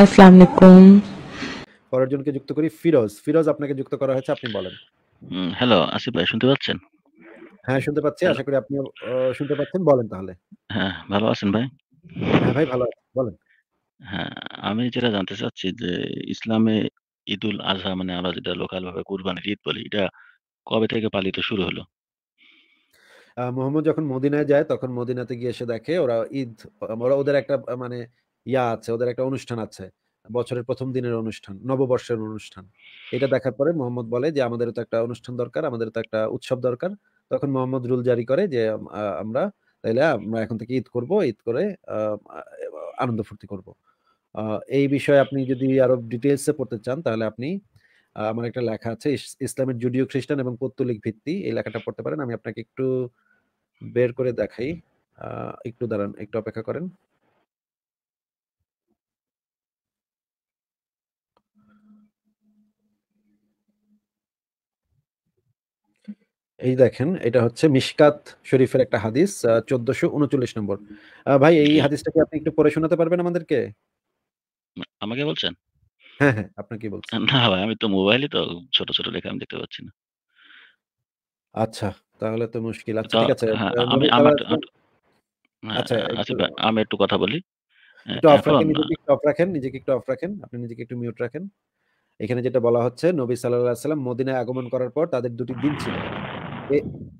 আসসালামু আলাইকুম যুক্ত করি ফিরোজ ফিরোজ আপনাকে যুক্ত করা হয়েছে আপনি বলেন হ্যালো আসিফ ভাই শুনতে পাচ্ছেন হ্যাঁ শুনতে পাচ্ছি আশা করি আপনি শুনতে পাচ্ছেন বলেন তাহলে হ্যাঁ ভালো আছেন ভাই হ্যাঁ ভাই ভালো বলেন হ্যাঁ আমি যেটা জানতে চাচ্ছি যে ইসলামে ঈদুল আজহা মানে আমরা যেটা লোকাল ভাবে কুরবানির ঈদ বলি এটা কবে থেকে পালিত শুরু হলো মোহাম্মদ যখন মদিনায় যায় তখন মদিনাতে গিয়ে এসে দেখে ওরা ঈদ ওরা ওদের একটা মানে ইয়া আছে ওদের একটা অনুষ্ঠান আছে বছরের প্রথম দিনের অনুষ্ঠান নববর্ষের অনুষ্ঠান এটা দেখার পরে মোহাম্মদ বলে যে আমাদের তো একটা অনুষ্ঠান দরকার আমাদের তো একটা উৎসব দরকার তখন মোহাম্মদ রুল জারি করে যে আমরা তাইলে আমরা এখন থেকে ঈদ করব ঈদ করে আনন্দ ফুর্তি করব এই বিষয়ে আপনি যদি আরো ডিটেলসে পড়তে চান তাহলে আপনি আমার একটা লেখা আছে ইসলামের জুডিও খ্রিস্টান এবং পত্তলিক ভিত্তি এই লেখাটা পড়তে পারেন আমি আপনাকে একটু বের করে দেখাই একটু দাঁড়ান একটু অপেক্ষা করেন এই দেখেন এটা হচ্ছে মিশকাত শরীফের একটা হাদিস চোদ্দশো উনচল্লিশ নম্বর ভাই এই হাদিসটা কি আপনি একটু পড়ে শোনাতে পারবেন আমাদেরকে আমাকে বলছেন হ্যাঁ হ্যাঁ আপনাকে না ভাই আমি তো মোবাইলে তো ছোট ছোট লেখা আমি দেখতে পাচ্ছি না আচ্ছা তাহলে তো মুশকিল আচ্ছা ঠিক আছে হ্যাঁ, আমি হ্যাঁ, আচ্ছা, আচ্ছা, আচ্ছা আমি একটু কথা বলি একটু অফ রাখেন নিজেকে একটু অফ রাখেন নিজেকে একটু অফ রাখেন আপনি নিজেকে একটু মিউট রাখেন এখানে যেটা বলা হচ্ছে নবী সাল্লাল্লাহু আলাইহি সাল্লাম মদিনায় আগমন করার পর তাদের দুটি দিন ছিল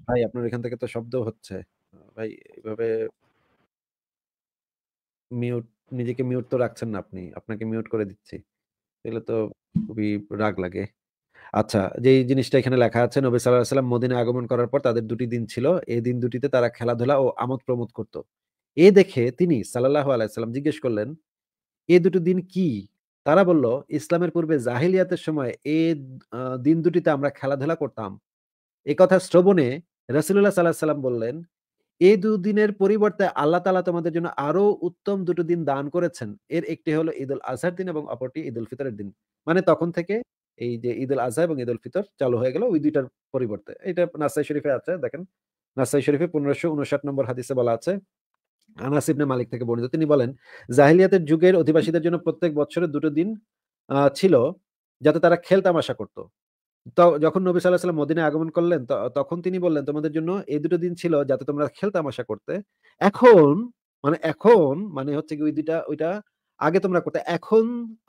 ভাই আপনার এখান থেকে তো শব্দ হচ্ছে ভাই এভাবে মিউট নিজেকে মিউট তো রাখছেন না আপনি আপনাকে মিউট করে দিচ্ছি এগুলো তো খুবই রাগ লাগে আচ্ছা যে জিনিসটা এখানে লেখা আছে নবী সাল্লাহ সাল্লাম মদিনা আগমন করার পর তাদের দুটি দিন ছিল এই দিন দুটিতে তারা খেলাধুলা ও আমোদ প্রমোদ করত এ দেখে তিনি সাল্লাহ আলাইসাল্লাম জিজ্ঞেস করলেন এ দুটো দিন কি তারা বলল ইসলামের পূর্বে জাহিলিয়াতের সময় এ দিন দুটিতে আমরা খেলাধুলা করতাম এ কথা শ্রবণে রাসুল্লাহ সাল্লাহ সাল্লাম বললেন এই দুদিনের পরিবর্তে আল্লাহ তালা তোমাদের জন্য আরো উত্তম দুটো দিন দান করেছেন এর একটি হলো ঈদ উল আজহার দিন এবং অপরটি ঈদ উল ফিতরের দিন মানে তখন থেকে এই যে ঈদ উল আজহা এবং ঈদ উল ফিতর চালু হয়ে গেল ওই দুইটার পরিবর্তে এটা নাসাই শরীফে আছে দেখেন নাসাই শরীফে পনেরোশো উনষাট নম্বর হাদিসে বলা আছে আনাসিবনে মালিক থেকে বর্ণিত তিনি বলেন জাহিলিয়াতের যুগের অধিবাসীদের জন্য প্রত্যেক বছরে দুটো দিন ছিল যাতে তারা খেল তামাশা করতো যখন নবী সাল্লাহ সাল্লাম মদিনে আগমন করলেন তখন তিনি বললেন তোমাদের জন্য এই দুটো দিন ছিল যাতে তোমরা খেলতে আমাশা করতে এখন মানে এখন মানে হচ্ছে কি ওই দুইটা ওইটা আগে তোমরা করতে এখন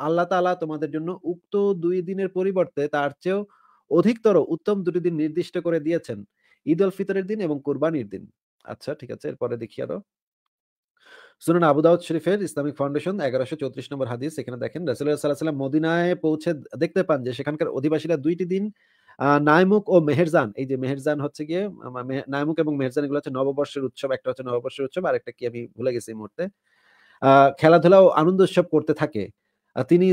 আল্লাহ তালা তোমাদের জন্য উক্ত দুই দিনের পরিবর্তে তার চেয়েও অধিকতর উত্তম দুটি দিন নির্দিষ্ট করে দিয়েছেন ঈদ উল ফিতরের দিন এবং কোরবানির দিন আচ্ছা ঠিক আছে এরপরে দেখি আরো সুনান আবুদাউদ শরীফের ইসলামিক ফাউন্ডেশন এগারোশো চৌত্রিশ নম্বর হাদিস এখানে দেখেন রাসুল্লাহ সাল্লাহ সাল্লাম মদিনায় পৌঁছে দেখতে পান যে সেখানকার অধিবাসীরা দুইটি দিন নায়মুক ও মেহেরজান এই যে মেহেরজান হচ্ছে গিয়ে নায়মুক এবং মেহেরজান এগুলো হচ্ছে নববর্ষের উৎসব একটা হচ্ছে নববর্ষের উৎসব আর একটা কি আমি ভুলে গেছি এই মুহূর্তে খেলাধুলা ও আনন্দ উৎসব করতে থাকে তিনি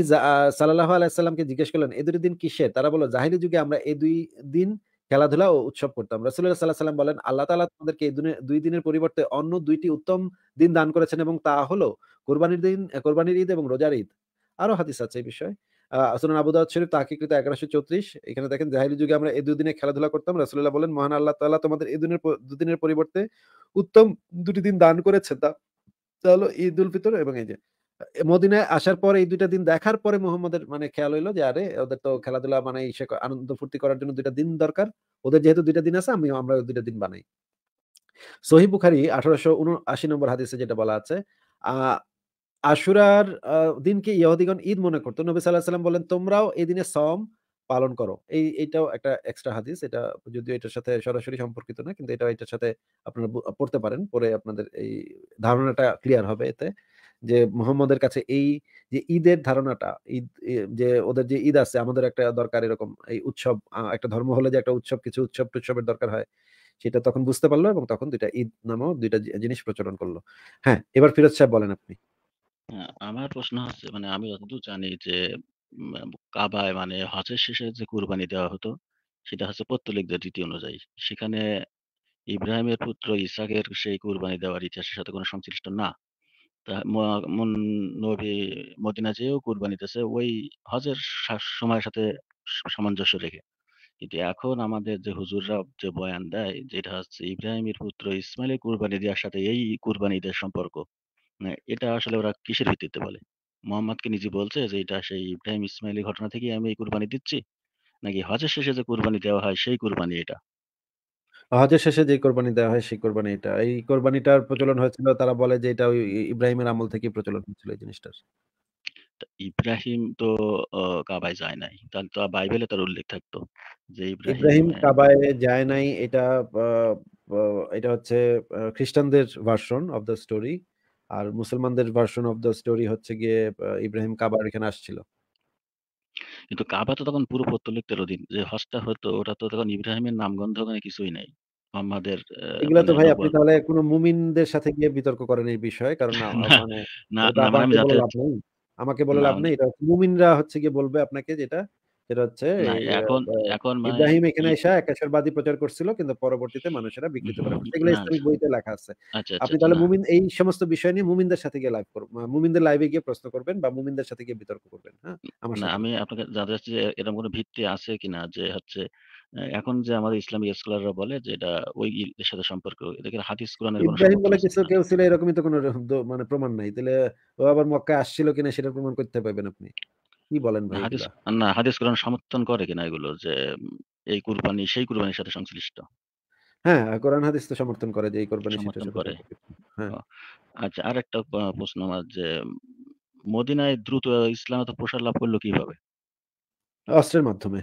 সাল্লাহ আলাইসাল্লামকে জিজ্ঞেস করলেন এই দুটি দিন কিসের তারা বলো জাহিলি যুগে আমরা এই দুই দিন খেলাধুলা ও উৎসব করতাম রসুল্লাহ সাল্লাহ সাল্লাম বলেন আল্লাহ তালা তোমাদেরকে দুই দিনের পরিবর্তে অন্য দুইটি উত্তম দিন দান করেছেন এবং তা হলো কোরবানির দিন কোরবানির ঈদ এবং রোজার ঈদ আরো হাদিস আছে এই বিষয়ে সুনান আবু দাউদ শরীফ তাহকিকৃত এগারোশো চৌত্রিশ এখানে দেখেন জাহিলি যুগে আমরা এই দুদিনে খেলাধুলা করতাম রাসুল্লাহ বলেন মহান আল্লাহ তাল্লাহ তোমাদের এই দিনের দুদিনের পরিবর্তে উত্তম দুটি দিন দান করেছে তা হলো ঈদ উল ফিতর এবং এই যে মদিনায় আসার পর এই দুইটা দিন দেখার পরে মোহাম্মদের মানে খেয়াল হইলো যে আরে ওদের তো খেলাধুলা মানে আনন্দ ফুর্তি করার জন্য দুইটা দিন দরকার ওদের যেহেতু দুইটা দিন আছে আমি আমরা দুইটা দিন বানাই সহি বুখারি আঠারোশো উনআশি নম্বর হাদিসে যেটা বলা আছে আশুরার দিনকে ইহুদিগণ ঈদ মনে করতো নবী সাল্লাহ সাল্লাম বলেন তোমরাও এই দিনে সম পালন করো এই এইটাও একটা এক্সট্রা হাদিস এটা যদিও এটার সাথে সরাসরি সম্পর্কিত না কিন্তু এটা এটার সাথে আপনারা পড়তে পারেন পরে আপনাদের এই ধারণাটা ক্লিয়ার হবে এতে যে মোহাম্মদের কাছে এই যে ঈদের ধারণাটা ঈদ যে ওদের যে ঈদ আছে আমাদের একটা দরকার এরকম এই উৎসব একটা ধর্ম হলে যে একটা উৎসব কিছু উৎসব টুৎসবের দরকার হয় সেটা তখন বুঝতে পারলো এবং তখন দুইটা ঈদ নামও দুইটা জিনিস প্রচলন করলো হ্যাঁ এবার ফিরোজ সাহেব বলেন আপনি হ্যাঁ, আমার প্রশ্ন হচ্ছে মানে আমি যতদূর জানি যে কাবায় মানে হজের শেষে যে কুরবানি দেওয়া হতো সেটা হচ্ছে পত্তলিকদের রীতি অনুযায়ী সেখানে ইব্রাহিমের পুত্র ইসাকের সেই কুরবানি দেওয়ার ইতিহাসের সাথে কোনো সংশ্লিষ্ট না মন নবী মদিনা যেয়েও কুরবানি দিতেছে ওই হজের সময়ের সাথে সামঞ্জস্য রেখে কিন্তু এখন আমাদের যে হুজুররা যে বয়ান দেয় যেটা হচ্ছে ইব্রাহিমের পুত্র ইসমাইলের কুরবানি দেওয়ার সাথে এই কুরবানি ঈদের সম্পর্ক মানে এটা আসলে ওরা কিসের ভিত্তিতে বলে মোহাম্মদকে নিজে বলছে যে এটা সেই ইব্রাহিম ইসমাইলের ঘটনা থেকে আমি এই কুরবানি দিচ্ছি নাকি হজের শেষে যে কুরবানি দেওয়া হয় সেই কুরবানি এটা হজের শেষে যে কোরবানি দেওয়া হয় সেই কোরবানি এটা। এই কোরবানিটার প্রচলন হয়েছিল তারা বলে যে এটা ইব্রাহিমের আমল থেকে প্রচলন হয়েছিল এই জিনিসটার। ইব্রাহিম তো কাবায় যায় নাই। তাহলে তো বাইবেলে তার উল্লেখ থাকতো যে ইব্রাহিম ইব্রাহিম অ্যা মানে কাবায় যায় নাই এটা এটা হচ্ছে খ্রিস্টানদের ভার্সন অফ দ্য স্টোরি। আর মুসলমানদের ভার্সন অফ দ্য স্টোরি হচ্ছে গিয়ে ইব্রাহিম কাবার এখানে আসছিল। কিন্তু কাবা তো তখন পুরো পৌত্তলিকদের অধীন। যে হজটা হতো ওটা তো তখন ইব্রাহিমের নামগন্ধ ওখানে কিছুই নাই। মুহাম্মাদের এগুলা তো মানে ভাই আপনি তাহলে কোনো মুমিনদের সাথে গিয়ে বিতর্ক করেন এই বিষয়ে। কারণ মানে মানে আমাকে বলে লাভ নেই। আমাকে বলে লাভ নেই। এটা মুমিনরা হচ্ছে গিয়ে বলবে আপনাকে যেটা সেটা হচ্ছে এখন এখন মানে ইব্রাহিম এখানে এসে প্রচার করছিল কিন্তু পরবর্তীতে মানুষেরা বিকৃত করে এগুলো ইসলামিক বইতে লেখা আছে আচ্ছা, আচ্ছা, আপনি আচ্ছা, তাহলে মুমিন এই সমস্ত বিষয় নিয়ে মুমিনদের সাথে গিয়ে লাইভ মুমিনদের লাইভে গিয়ে প্রশ্ন করবেন বা মুমিনদের সাথে গিয়ে বিতর্ক করবেন হ্যাঁ আমি আপনাকে জানতে চাচ্ছি যে এরকম কোনো ভিত্তি আছে কিনা যে হচ্ছে এখন যে আমাদের ইসলামী স্কলাররা বলে যে এটা ওই সাথে সম্পর্ক এটা কি হাদিস কোরআনের কোনো ইব্রাহিম বলে কিছু কেউ ছিল এরকমই তো কোনো মানে প্রমাণ নাই তাহলে ও আবার মক্কায় আসছিল কিনা সেটা প্রমাণ করতে পারবেন আপনি কি বলেন ভাই হাদিস না হাদিস কোরআন সমর্থন করে কিনা এগুলো যে এই কুরবানি সেই কুরবানির সাথে সংশ্লিষ্ট হ্যাঁ, কোরআন হাদিস তো সমর্থন করে যে এই সমর্থন করে হ্যাঁ। আচ্ছা আরেকটা প্রশ্ন আমার যে মদিনায় দ্রুত ইসলাম তো প্রসার লাভ করলো কিভাবে অস্ত্রের মাধ্যমে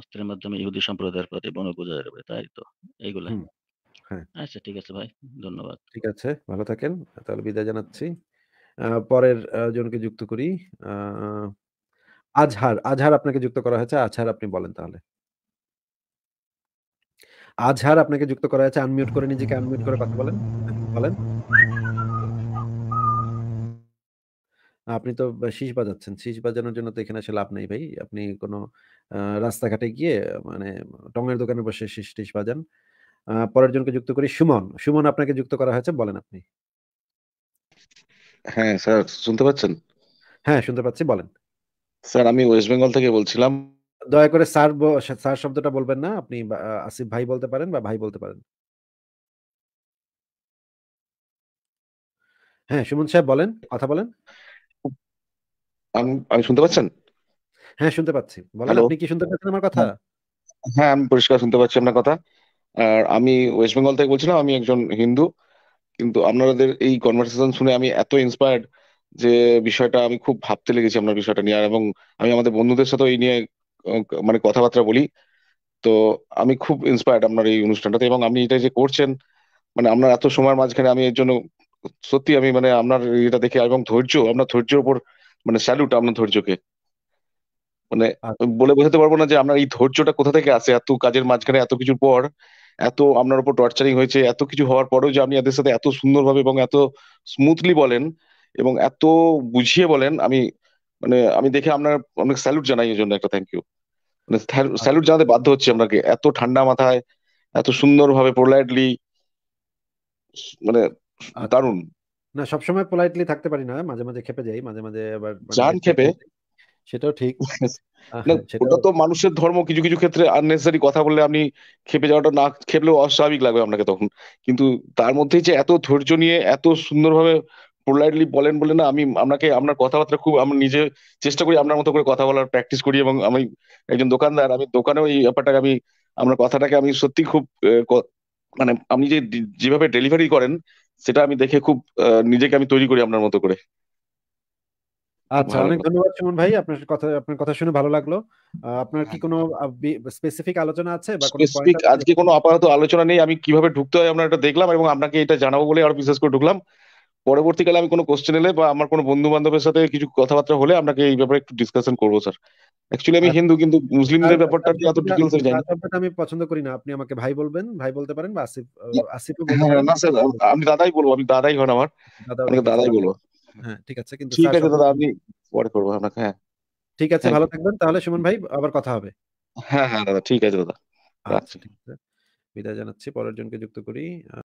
অস্ত্রের মাধ্যমে ইহুদি সম্প্রদায়ের প্রতি বনভোজনের তাই তো হ্যাঁ আচ্ছা ঠিক আছে ভাই ধন্যবাদ ঠিক আছে ভালো থাকেন তাহলে বিদায় জানাচ্ছি পরের জনকে যুক্ত করি আজহার আজহার আপনাকে যুক্ত করা হয়েছে আজহার আপনি বলেন তাহলে আজহার আপনাকে যুক্ত করা হয়েছে আনমিউট করে নিজেকে আনমিউট করে কথা বলেন বলেন আপনি তো শীষ বাজাচ্ছেন শীষ বাজানোর জন্য তো এখানে আসলে লাভ নেই ভাই আপনি কোনো রাস্তাঘাটে গিয়ে মানে টঙের দোকানে বসে শীষ টিস বাজান পরের জনকে যুক্ত করি সুমন সুমন আপনাকে যুক্ত করা হয়েছে বলেন আপনি হ্যাঁ স্যার শুনতে পাচ্ছেন হ্যাঁ শুনতে পাচ্ছি বলেন স্যার আমি ওয়েস্ট বেঙ্গল থেকে বলছিলাম দয়া করে স্যার স্যার শব্দটা বলবেন না আপনি আসিফ ভাই বলতে পারেন বা ভাই বলতে পারেন হ্যাঁ সুমন সাহেব বলেন কথা বলেন আমি শুনতে পাচ্ছেন হ্যাঁ শুনতে পাচ্ছি বলেন আপনি কি শুনতে পাচ্ছেন আমার কথা হ্যাঁ আমি পরিষ্কার শুনতে পাচ্ছি আপনার কথা আর আমি ওয়েস্ট বেঙ্গল থেকে বলছিলাম আমি একজন হিন্দু কিন্তু আপনাদের এই কনভারসেশন শুনে আমি এত ইন্সপায়ার্ড যে বিষয়টা আমি খুব ভাবতে লেগেছি আপনার বিষয়টা নিয়ে এবং আমি আমাদের বন্ধুদের সাথে এই নিয়ে মানে কথাবার্তা বলি তো আমি খুব ইন্সপায়ার্ড আপনার এই অনুষ্ঠানটাতে এবং আপনি এটা যে করছেন মানে আপনার এত সময়ের মাঝখানে আমি এর জন্য সত্যি আমি মানে আপনার এটা দেখে এবং ধৈর্য আপনার ধৈর্যের উপর মানে স্যালুট আপনার ধৈর্যকে মানে আচ্ছা। বলে বোঝাতে পারবো না যে আপনার এই ধৈর্যটা কোথা থেকে আসে এত কাজের মাঝখানে এত কিছুর পর এত আপনার উপর টর্চারিং হয়েছে এত কিছু হওয়ার পরেও যে আপনি এদের সাথে এত সুন্দরভাবে এবং এত স্মুথলি বলেন এবং এত বুঝিয়ে বলেন আমি মানে আমি দেখে আপনার অনেক স্যালুট জানাই এই জন্য একটা থ্যাংক ইউ মানে স্যালুট আচ্ছা। জানাতে বাধ্য হচ্ছে আপনাকে এত ঠান্ডা মাথায় এত সুন্দরভাবে পোলাইটলি মানে আচ্ছা। দারুণ না সবসময় পোলাইটলি থাকতে পারি না মাঝে মাঝে খেপে যাই মাঝে মাঝে আবার জান মানে খেপে সেটাও ঠিক ওটা তো মানুষের ধর্ম কিছু কিছু ক্ষেত্রে আননেসারি কথা বললে আপনি খেপে যাওয়াটা না খেপলেও অস্বাভাবিক লাগবে আপনাকে তখন কিন্তু তার মধ্যে যে এত ধৈর্য নিয়ে এত সুন্দরভাবে পোলাইটলি বলেন বলে না আমি আপনাকে আপনার কথাবার্তা খুব আমি নিজে চেষ্টা করি আপনার মতো করে কথা বলার প্র্যাকটিস করি এবং আমি একজন দোকানদার আমি দোকানেও এই ব্যাপারটাকে আমি আপনার কথাটাকে আমি সত্যি খুব মানে আপনি যে যেভাবে ডেলিভারি করেন সেটা আমি দেখে খুব নিজেকে আমি তৈরি করি আপনার মতো করে আচ্ছা অনেক ধন্যবাদ সুমন ভাই আপনার কথা আপনার কথা শুনে ভালো লাগলো আপনার কি হ্যাঁ। কোনো স্পেসিফিক আলোচনা আছে বা কোনো স্পেসিফিক আজকে কোনো আপাতত আলোচনা নেই আমি কিভাবে ঢুকতে হয় আমরা এটা দেখলাম এবং আপনাকে এটা জানাবো বলে আর বিশেষ করে ঢুকলাম পরবর্তীকালে আমি কোনো কোশ্চেন এলে বা আমার কোনো বন্ধু বান্ধবের সাথে কিছু কথাবার্তা হলে আপনাকে এই ব্যাপারে একটু ডিসকাশন করবো স্যার অ্যাকচুয়ালি আমি আচ্ছা। হিন্দু কিন্তু মুসলিমদের ব্যাপারটা এত ডিটেইলস জানি না আমি পছন্দ করি না আপনি আমাকে ভাই বলবেন ভাই বলতে পারেন বা আসিফ হ্যাঁ, আসিফ না স্যার আমি দাদাই বলবো আমি দাদাই হন আমার দাদাই বলবো হ্যাঁ ঠিক আছে কিন্তু ঠিক আছে দাদা আমি পরে করবো আপনাকে হ্যাঁ ঠিক আছে ভালো থাকবেন তাহলে সুমন ভাই আবার কথা হবে হ্যাঁ হ্যাঁ দাদা ঠিক আছে দাদা আচ্ছা ঠিক আছে বিদায় জানাচ্ছি পরের জনকে যুক্ত করি